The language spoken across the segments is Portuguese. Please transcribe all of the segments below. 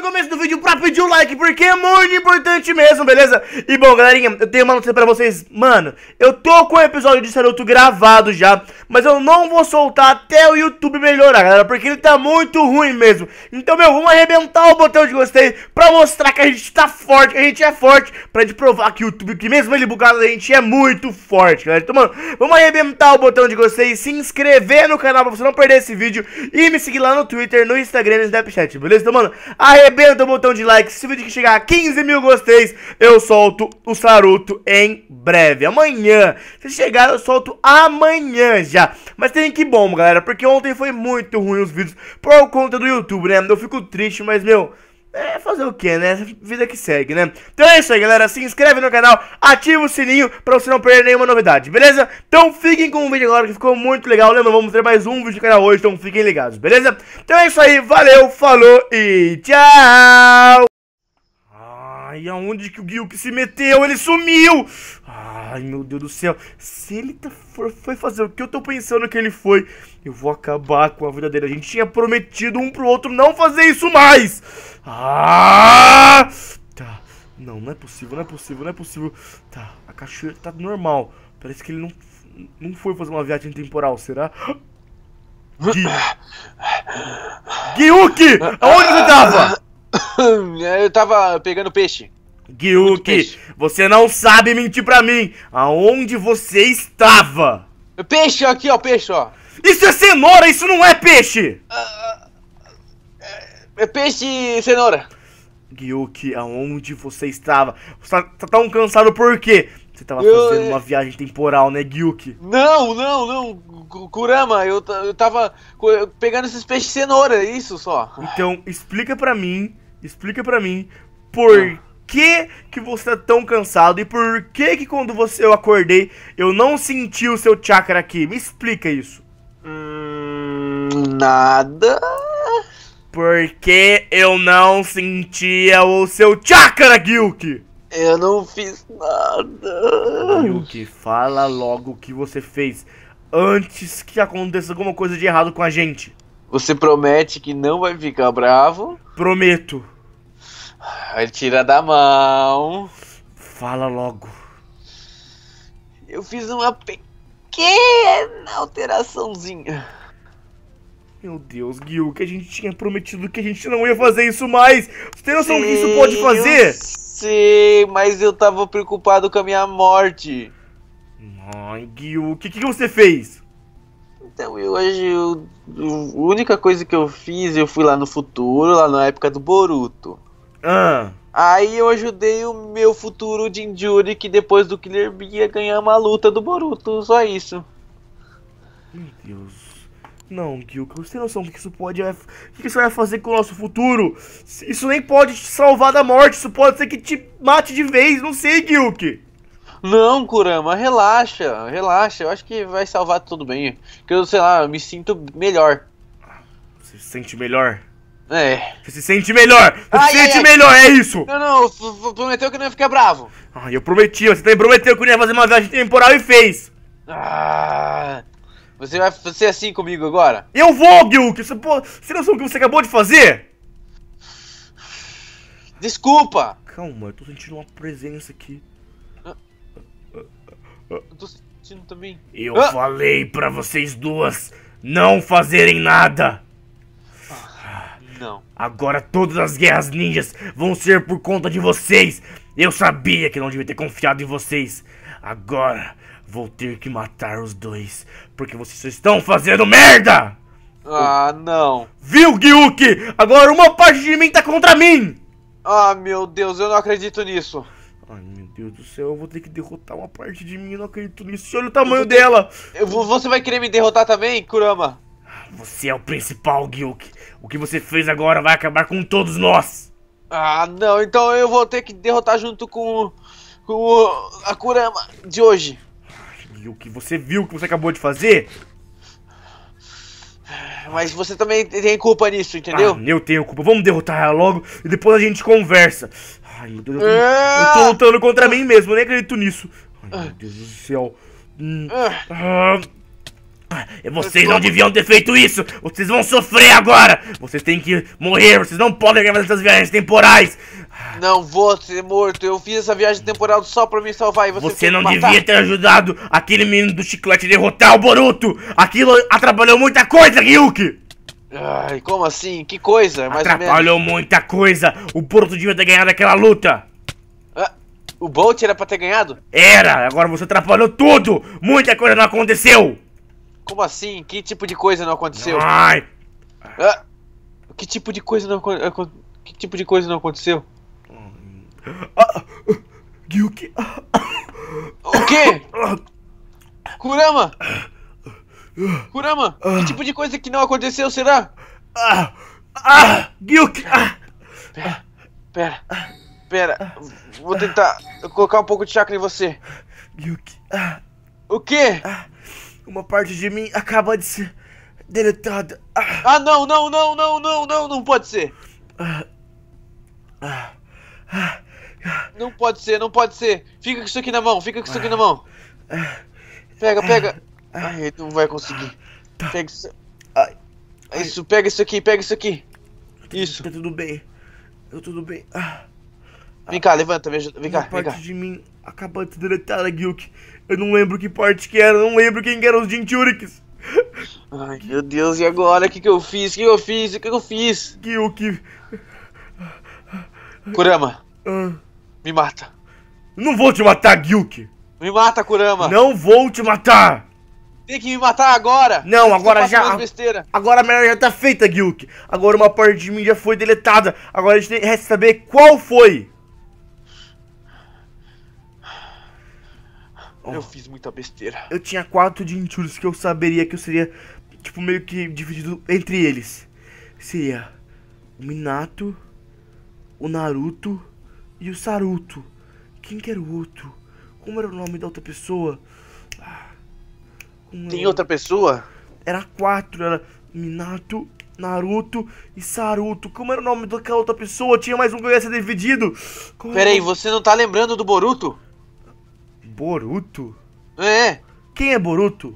no começo do vídeo pra pedir o like, porque é muito importante mesmo, beleza? E bom, galerinha, eu tenho uma notícia pra vocês. Mano, eu tô com o episódio de Saruto gravado já, mas eu não vou soltar até o YouTube melhorar, galera, porque ele tá muito ruim mesmo. Então, meu, vamos arrebentar o botão de gostei pra mostrar que a gente tá forte, que a gente é forte, pra gente provar que o YouTube, que mesmo ele bugado, a gente é muito forte, galera. Então, mano, vamos arrebentar o botão de gostei, se inscrever no canal pra você não perder esse vídeo e me seguir lá no Twitter, no Instagram e no Snapchat, beleza? Então, mano, arrebentar arrebenta o botão de like. Se o vídeo chegar a 15 mil gosteis, eu solto o Saruto em breve. Amanhã. Se chegar, eu solto amanhã já. Mas tem que bom, galera, porque ontem foi muito ruim os vídeos por conta do YouTube, né? Eu fico triste, mas, meu... É fazer o que, né? Vida que segue, né? Então é isso aí, galera. Se inscreve no canal, ativa o sininho pra você não perder nenhuma novidade, beleza? Então fiquem com o vídeo agora que ficou muito legal. Lembra, vamos ter mais um vídeo no canal hoje, então fiquem ligados, beleza? Então é isso aí, valeu, falou e tchau! E aonde que o Gil se meteu? Ele sumiu! Ai, meu Deus do céu. Se ele tá, for, foi fazer o que eu tô pensando que ele foi, eu vou acabar com a vida dele. A gente tinha prometido um pro outro não fazer isso mais! Ah! Tá. Não, não é possível, não é possível, não é possível. Tá, a cachoeira tá normal. Parece que ele não, não foi fazer uma viagem temporal, será? Gui... Giuki! Aonde você tava? Eu tava pegando peixe. Guiuki, você não sabe mentir pra mim. Aonde você estava? É peixe aqui, ó, peixe, ó. Isso é cenoura, isso não é peixe! é, é peixe e cenoura. Guiuki, aonde você estava? Você tá, tá tão cansado por quê? Você tava eu, fazendo uma viagem temporal, né, Gyuki? Não, não, não. Kurama, eu, eu tava pegando esses peixes cenoura, é isso só. Então, explica pra mim, explica pra mim, por ah que que você tá tão cansado e por que que quando você, eu acordei eu não senti o seu chakra aqui? Me explica isso. Hum, nada. Porque eu não sentia o seu chakra, Gilk. Eu não fiz nada. Gilk, fala logo o que você fez antes que aconteça alguma coisa de errado com a gente. Você promete que não vai ficar bravo? Prometo. Ele tira da mão. Fala logo. Eu fiz uma pequena alteraçãozinha. Meu Deus, Gil, que a gente tinha prometido que a gente não ia fazer isso mais. Você tem noção do que isso pode fazer? Sim, mas eu tava preocupado com a minha morte. Ai, Gil, o que, que você fez? Então, eu hoje, a única coisa que eu fiz, eu fui lá no futuro, lá na época do Boruto. Ah. Aí eu ajudei o meu futuro Jinjuri, que depois do Killer Bee ia ganhar uma luta do Boruto, só isso. Meu Deus. Não, Kyuka, você tem noção do que isso pode... É, o que isso vai fazer com o nosso futuro? Isso nem pode te salvar da morte, isso pode ser que te mate de vez, não sei, Gilk! Não, Kurama, relaxa, relaxa. Eu acho que vai salvar tudo bem. Que eu, sei lá, eu me sinto melhor. Você se sente melhor? É. Você se sente melhor! Você ai, se sente ai. melhor, é isso! Não, não, prometeu que não ia ficar bravo. Ah, eu prometi, você também prometeu que não ia fazer uma viagem temporal e fez. Ah, você vai ser assim comigo agora? Eu vou, Gilk! Você, pô, você não sabe o que você acabou de fazer? Desculpa! Calma, eu tô sentindo uma presença aqui. Ah. Eu tô sentindo também. Eu ah. falei pra vocês duas não fazerem nada! Não. Agora todas as guerras ninjas vão ser por conta de vocês. Eu sabia que não devia ter confiado em vocês. Agora vou ter que matar os dois, porque vocês estão fazendo merda! Ah, não. Viu, Gyuki? Agora uma parte de mim tá contra mim! Ah, meu Deus, eu não acredito nisso. Ai, meu Deus do céu, eu vou ter que derrotar uma parte de mim, eu não acredito nisso. Olha o tamanho eu dela! Eu vou... Você vai querer me derrotar também, Kurama? Você é o principal, Gyuk. O que você fez agora vai acabar com todos nós. Ah, não. Então eu vou ter que derrotar junto com, com a Kurama de hoje. Gyuk, você viu o que você acabou de fazer? Mas você também tem culpa nisso, entendeu? Ah, eu tenho culpa. Vamos derrotar ela logo e depois a gente conversa. Ai, meu Deus, eu tô, é. eu tô lutando contra mim mesmo, eu nem acredito nisso. Ai, meu ah. Deus do céu. Hum, ah. ah. Vocês não deviam ter feito isso! Vocês vão sofrer agora! Vocês têm que morrer! Vocês não podem fazer essas viagens temporais! Não vou ser morto! Eu fiz essa viagem temporal só pra me salvar e você Você não devia ter ajudado aquele menino do chiclete a derrotar o Boruto! Aquilo atrapalhou muita coisa, Ryuki! Ai, como assim? Que coisa? Mais atrapalhou muita coisa! O Boruto devia ter ganhado aquela luta! Ah, o Bolt era pra ter ganhado? Era! Agora você atrapalhou tudo! Muita coisa não aconteceu! Como assim? Que tipo de coisa não aconteceu? Ai! Ah, que tipo de coisa não aconteceu? Que tipo de coisa não aconteceu? Ah, O quê? Kurama! Kurama, que tipo de coisa que não aconteceu, será? Ah! Ah! Pera, pera, pera. Vou tentar colocar um pouco de chakra em você. Gyuk. O quê? Uma parte de mim acaba de ser deletada. Ah, ah não, não, não, não, não, não, não pode ser. Ah, ah, ah, não pode ser, não pode ser. Fica com isso aqui na mão, fica com isso aqui na mão. Pega, pega. Ai, ele não vai conseguir. Pega isso. Ai, é isso, pega isso aqui, pega isso aqui. Isso. Tá tudo bem. Eu tá tudo bem. Ah. Vem cá, levanta, me ajuda. Vem cá, Uma vem parte cá. de mim acabou de deletar a Guilk. Eu não lembro que parte que era, não lembro quem que eram os Jinchurikis. Ai, meu Deus, e agora? O que, que eu fiz? O que eu fiz? O que eu fiz? Que o que. Kurama. Ah. Me mata. Não vou te matar, Gyuki. Me mata, Kurama. Não vou te matar. Tem que me matar agora. Não, agora já. Besteira. Agora a merda já tá feita, Gyuki. Agora uma parte de mim já foi deletada. Agora a gente tem, que saber qual foi. Oh, eu fiz muita besteira. Eu tinha quatro Jinchurus que eu saberia que eu seria, tipo, meio que dividido entre eles. Seria o Minato, o Naruto e o Saruto. Quem que era o outro? Como era o nome da outra pessoa? Ah, como Tem era... outra pessoa? Era quatro, era Minato, Naruto e Saruto. Como era o nome daquela outra pessoa? Tinha mais um que eu ia ser dividido. Como Peraí, você não tá lembrando do Boruto? Boruto? É. Quem é Boruto?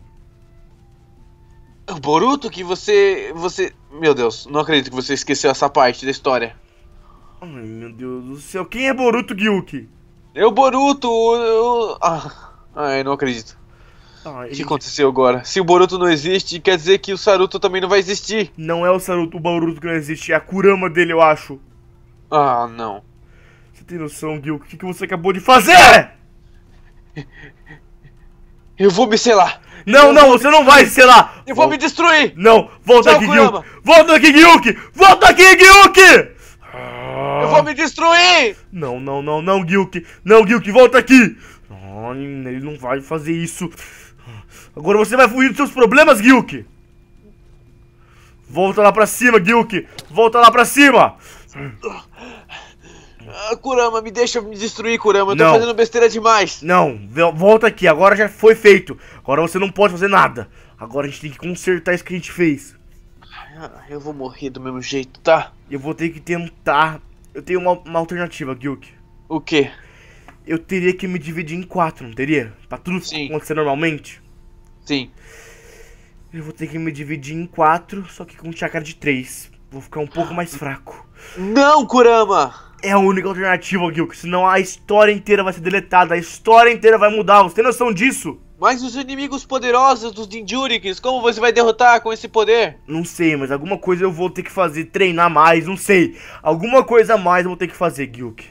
O Boruto que você. você. Meu Deus, não acredito que você esqueceu essa parte da história. Ai, meu Deus do céu, quem é Boruto Gyuki? Eu Boruto! Eu... Ah, ai, não acredito. Ai, o que aconteceu agora? Se o Boruto não existe, quer dizer que o Saruto também não vai existir. Não é o Saruto, o Boruto que não existe, é a Kurama dele, eu acho. Ah, não. Você tem noção, Gil? O que, que você acabou de fazer? Eu vou me selar. Não, eu não, você não vai selar. Eu vou me destruir. Não, volta aqui, Gyuki. Volta aqui, Gilke. Volta aqui, Gilke. Eu vou me destruir. Não, não, não, não, Gilke. Não, Gilke, volta aqui. Ai, ele não vai fazer isso. Agora você vai fugir dos seus problemas, Gilke. Volta lá pra cima, Gilke. Volta lá pra cima. Kurama, me deixa me destruir, Kurama. Eu tô fazendo besteira demais. Não, volta aqui. Agora já foi feito. Agora você não pode fazer nada. Agora a gente tem que consertar isso que a gente fez. Ah, eu vou morrer do mesmo jeito, tá? Eu vou ter que tentar. Eu tenho uma, uma alternativa, Gilk. O quê? Eu teria que me dividir em quatro, não teria? Pra tudo Sim. acontecer normalmente? Sim. Eu vou ter que me dividir em quatro, só que com chakra de três. Vou ficar um pouco mais fraco. Não, Kurama! é a única alternativa, Gilk. Senão a história inteira vai ser deletada, a história inteira vai mudar. Você tem noção disso? Mas os inimigos poderosos dos Dinjurikis, como você vai derrotar com esse poder? Não sei, mas alguma coisa eu vou ter que fazer, treinar mais, não sei. Alguma coisa a mais eu vou ter que fazer, Gilk.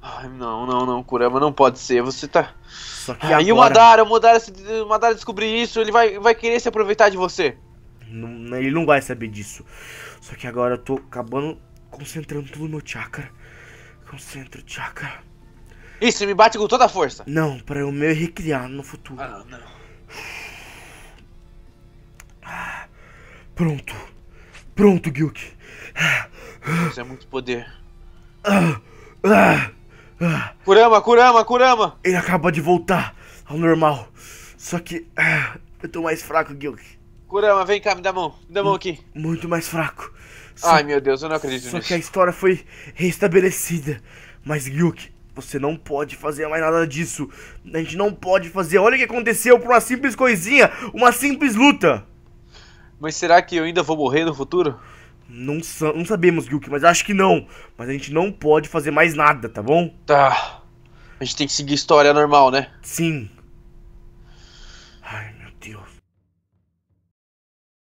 Ai, não, não, não, Kurama, não pode ser, você tá... Só que agora... E o Madara, o Madara, o Madara descobrir isso, ele vai, vai querer se aproveitar de você. Não, ele não vai saber disso. Só que agora eu tô acabando concentrando todo o meu chakra. Concentro, chakra. Isso, me bate com toda a força. Não, para eu me recriar no futuro. Ah, não. pronto. Pronto, Gilk. Isso é muito poder. Kurama, Kurama, Kurama! Ele acaba de voltar ao normal. Só que ah, eu tô mais fraco, Gilk. Kurama, vem cá, me dá a mão. Me dá a mão aqui. Muito mais fraco. Ai meu Deus, eu não acredito Só nisso. que a história foi restabelecida. Mas Yuki, você não pode fazer mais nada disso. A gente não pode fazer. Olha o que aconteceu por uma simples coisinha, uma simples luta. Mas será que eu ainda vou morrer no futuro? Não, sa não sabemos, Yuki, mas acho que não. Mas a gente não pode fazer mais nada, tá bom? Tá. A gente tem que seguir a história normal, né? Sim.